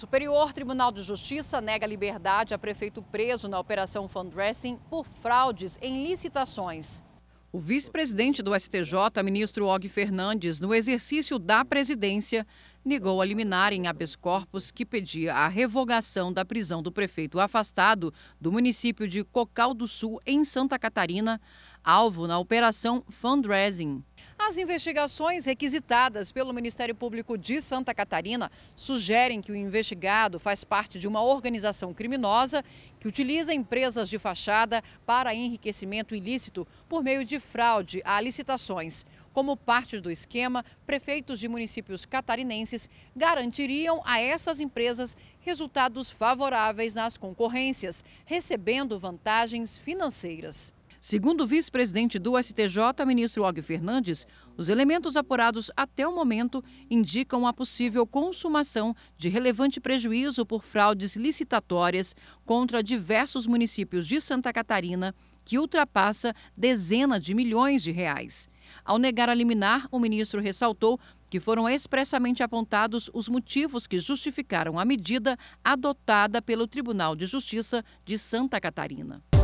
Superior Tribunal de Justiça nega liberdade a prefeito preso na operação fundraising por fraudes em licitações. O vice-presidente do STJ, ministro Og Fernandes, no exercício da presidência, negou a liminar em habeas corpus que pedia a revogação da prisão do prefeito afastado do município de Cocal do Sul, em Santa Catarina, alvo na operação fundraising. As investigações requisitadas pelo Ministério Público de Santa Catarina sugerem que o investigado faz parte de uma organização criminosa que utiliza empresas de fachada para enriquecimento ilícito por meio de fraude a licitações. Como parte do esquema, prefeitos de municípios catarinenses garantiriam a essas empresas resultados favoráveis nas concorrências, recebendo vantagens financeiras. Segundo o vice-presidente do STJ, ministro Og Fernandes, os elementos apurados até o momento indicam a possível consumação de relevante prejuízo por fraudes licitatórias contra diversos municípios de Santa Catarina, que ultrapassa dezena de milhões de reais. Ao negar a liminar, o ministro ressaltou que foram expressamente apontados os motivos que justificaram a medida adotada pelo Tribunal de Justiça de Santa Catarina.